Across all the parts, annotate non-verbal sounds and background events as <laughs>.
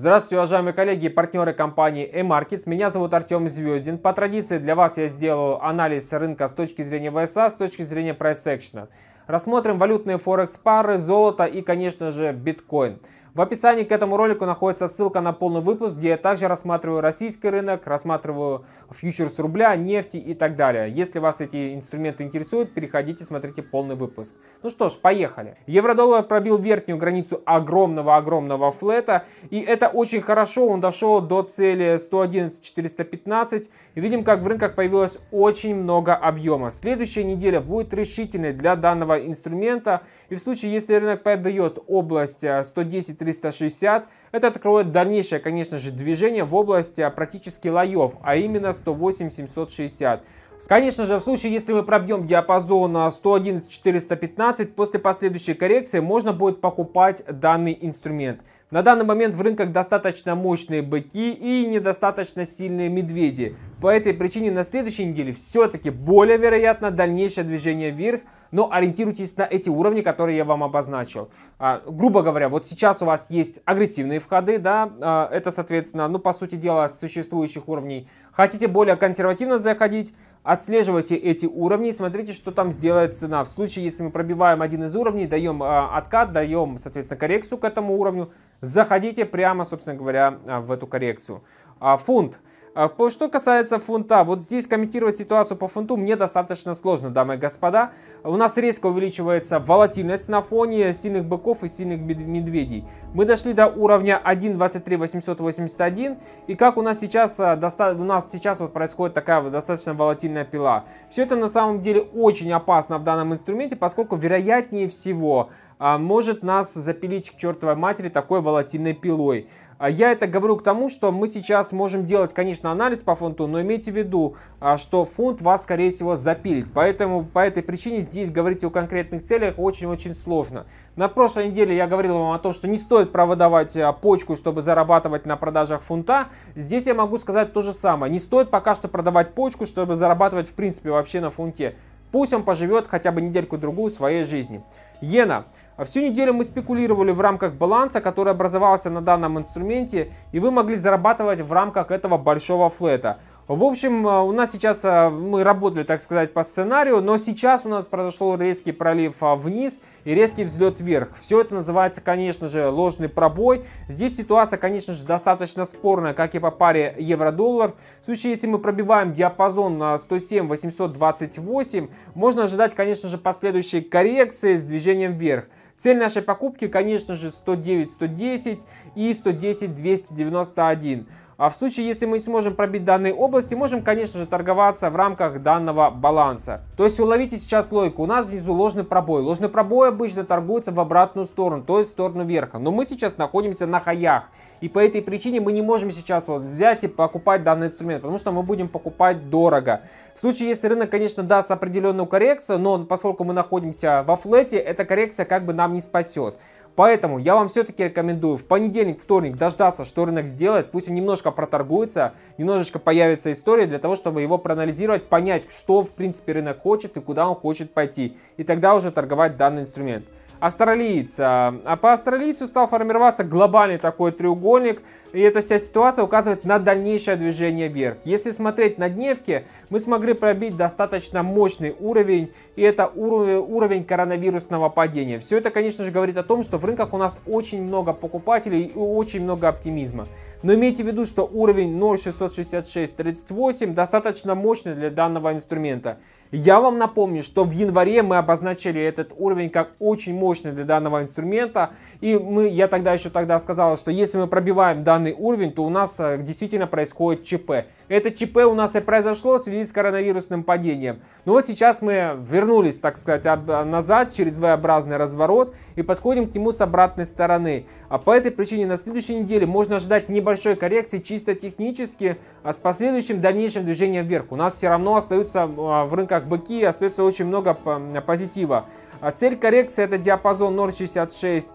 Здравствуйте, уважаемые коллеги и партнеры компании eMarkets. Меня зовут Артем Звездин. По традиции для вас я сделаю анализ рынка с точки зрения ВСА, с точки зрения прайс-экшена. Рассмотрим валютные форекс-пары, золото и, конечно же, биткоин. В описании к этому ролику находится ссылка на полный выпуск, где я также рассматриваю российский рынок, рассматриваю фьючерс рубля, нефти и так далее. Если вас эти инструменты интересуют, переходите, смотрите полный выпуск. Ну что ж, поехали. Евро-доллар пробил верхнюю границу огромного-огромного флета, и это очень хорошо, он дошел до цели 111-415, и видим, как в рынках появилось очень много объема. Следующая неделя будет решительной для данного инструмента, и в случае, если рынок побьет область 110-360, а, это откроет дальнейшее, конечно же, движение в области а, практически лоев, а именно 108-760. Конечно же, в случае, если мы пробьем диапазон 111-415, а, после последующей коррекции можно будет покупать данный инструмент. На данный момент в рынках достаточно мощные быки и недостаточно сильные медведи. По этой причине на следующей неделе все-таки более вероятно дальнейшее движение вверх, но ориентируйтесь на эти уровни, которые я вам обозначил. А, грубо говоря, вот сейчас у вас есть агрессивные входы, да, а, это, соответственно, ну, по сути дела, существующих уровней. Хотите более консервативно заходить, отслеживайте эти уровни и смотрите, что там сделает цена. В случае, если мы пробиваем один из уровней, даем а, откат, даем, соответственно, коррекцию к этому уровню, заходите прямо, собственно говоря, а, в эту коррекцию. А, фунт. А, что касается фунта, вот здесь комментировать ситуацию по фунту мне достаточно сложно, дамы и господа. У нас резко увеличивается волатильность на фоне сильных быков и сильных медведей. Мы дошли до уровня 1.23881, и как у нас сейчас, а, у нас сейчас вот происходит такая вот достаточно волатильная пила. Все это на самом деле очень опасно в данном инструменте, поскольку вероятнее всего а, может нас запилить к чертовой матери такой волатильной пилой. А я это говорю к тому, что мы сейчас можем делать, конечно, анализ по фунту, но имейте в виду, а, что фунт вас, скорее всего, запилит. Поэтому по этой причине здесь говорить о конкретных целях очень-очень сложно. На прошлой неделе я говорил вам о том, что не стоит проводовать почку, чтобы зарабатывать на продажах фунта. Здесь я могу сказать то же самое. Не стоит пока что продавать почку, чтобы зарабатывать, в принципе, вообще на фунте. Пусть он поживет хотя бы недельку-другую своей жизни. Иена. Всю неделю мы спекулировали в рамках баланса, который образовался на данном инструменте, и вы могли зарабатывать в рамках этого большого флета. В общем, э, у нас сейчас, э, мы работали, так сказать, по сценарию, но сейчас у нас произошел резкий пролив э, вниз и резкий взлет вверх. Все это называется, конечно же, ложный пробой. Здесь ситуация, конечно же, достаточно спорная, как и по паре евро-доллар. В случае, если мы пробиваем диапазон на 107-828, можно ожидать, конечно же, последующей коррекции с движением вверх. Цель нашей покупки, конечно же, 109-110 и 110-291. А в случае, если мы не сможем пробить данные области, можем, конечно же, торговаться в рамках данного баланса. То есть уловите сейчас логику. У нас внизу ложный пробой. Ложный пробой обычно торгуется в обратную сторону, то есть в сторону верха. Но мы сейчас находимся на хаях. И по этой причине мы не можем сейчас вот взять и покупать данный инструмент, потому что мы будем покупать дорого. В случае, если рынок, конечно, даст определенную коррекцию, но поскольку мы находимся во флете, эта коррекция как бы нам не спасет. Поэтому я вам все-таки рекомендую в понедельник, вторник дождаться, что рынок сделает. Пусть он немножко проторгуется, немножечко появится история для того, чтобы его проанализировать, понять, что в принципе рынок хочет и куда он хочет пойти. И тогда уже торговать данный инструмент. Австралиец, а, а по австралийцу стал формироваться глобальный такой треугольник, и эта вся ситуация указывает на дальнейшее движение вверх. Если смотреть на дневки, мы смогли пробить достаточно мощный уровень, и это уровень, уровень коронавирусного падения. Все это, конечно же, говорит о том, что в рынках у нас очень много покупателей и очень много оптимизма. Но имейте в виду, что уровень 0.66638 достаточно мощный для данного инструмента. Я вам напомню, что в январе мы обозначили этот уровень как очень мощный для данного инструмента. И мы, я тогда еще тогда сказал, что если мы пробиваем данный уровень, то у нас э, действительно происходит ЧП. Это ЧП у нас и произошло в связи с коронавирусным падением. Но ну вот сейчас мы вернулись, так сказать, назад через V-образный разворот и подходим к нему с обратной стороны. А по этой причине на следующей неделе можно ожидать небольшой коррекции чисто технически, а с последующим дальнейшим движением вверх. У нас все равно остаются а, в рынках быки, остается очень много а, позитива. А цель коррекции это диапазон 0.66-120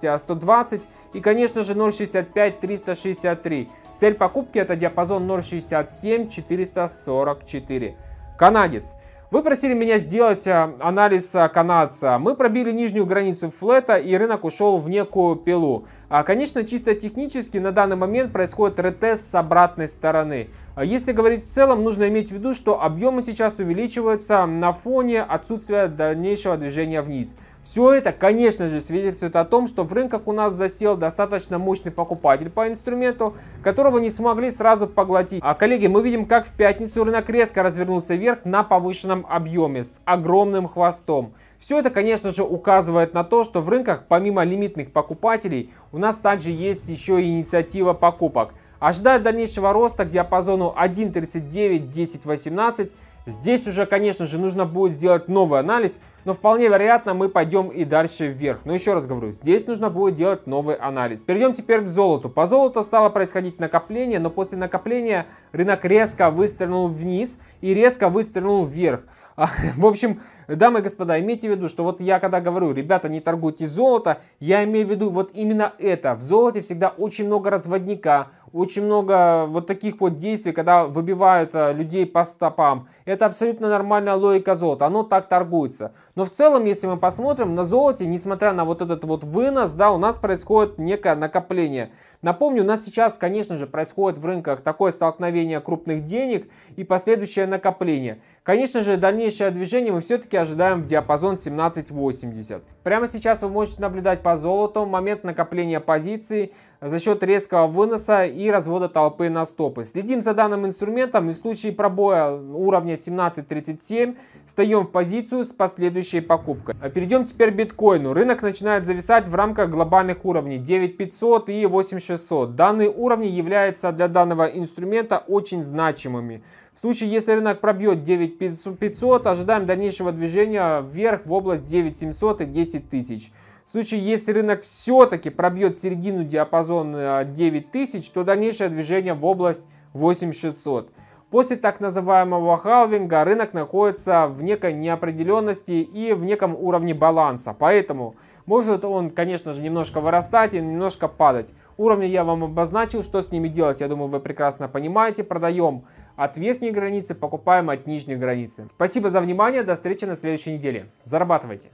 а и, конечно же, 0.65-363. Цель покупки это диапазон 0,67-444. Канадец. Вы просили меня сделать э, анализ э, канадца. Мы пробили нижнюю границу флета и рынок ушел в некую пилу. А, конечно, чисто технически на данный момент происходит ретест с обратной стороны. А, если говорить в целом, нужно иметь в виду, что объемы сейчас увеличиваются на фоне отсутствия дальнейшего движения вниз. Все это, конечно же, свидетельствует о том, что в рынках у нас засел достаточно мощный покупатель по инструменту, которого не смогли сразу поглотить. А, коллеги, мы видим, как в пятницу рынок резко развернулся вверх на повышенном объеме с огромным хвостом. Все это, конечно же, указывает на то, что в рынках, помимо лимитных покупателей, у нас также есть еще и инициатива покупок. Ожидая дальнейшего роста к диапазону 1.39-10.18, Здесь уже, конечно же, нужно будет сделать новый анализ, но вполне вероятно мы пойдем и дальше вверх. Но еще раз говорю, здесь нужно будет делать новый анализ. Перейдем теперь к золоту. По золоту стало происходить накопление, но после накопления рынок резко выстрелил вниз и резко выстрелил вверх. А, <laughs> в общем, дамы и господа, имейте в виду, что вот я когда говорю, ребята, не торгуйте золото, я имею в виду вот именно это. В золоте всегда очень много разводника, очень много вот таких вот действий, когда выбивают э, людей по стопам. Это абсолютно нормальная логика золота, оно так торгуется. Но в целом, если мы посмотрим, на золоте, несмотря на вот этот вот вынос, да, у нас происходит некое накопление. Напомню, у нас сейчас, конечно же, происходит в рынках такое столкновение крупных денег и последующее накопление. Конечно же, дальнейшее движение мы все-таки ожидаем в диапазон 17.80. Прямо сейчас вы можете наблюдать по золоту момент накопления позиций за счет резкого выноса и и развода толпы на стопы. Следим за данным инструментом и в случае пробоя уровня 17.37 встаем в позицию с последующей покупкой. А перейдем теперь к биткоину. Рынок начинает зависать в рамках глобальных уровней 9500 и 8600. Данные уровни являются для данного инструмента очень значимыми. В случае, если рынок пробьет 9500, ожидаем дальнейшего движения вверх в область 9700 и 10 тысяч случае, если рынок все-таки пробьет середину диапазона 9000, э, то дальнейшее движение в область 8600. После так называемого халвинга рынок находится в некой неопределенности и в неком уровне баланса. Поэтому может он, конечно же, немножко вырастать и немножко падать. Уровни я вам обозначил, что с ними делать, я думаю, вы прекрасно понимаете. Продаем от верхней границы, покупаем от нижней границы. Спасибо за внимание, до встречи на следующей неделе. Зарабатывайте!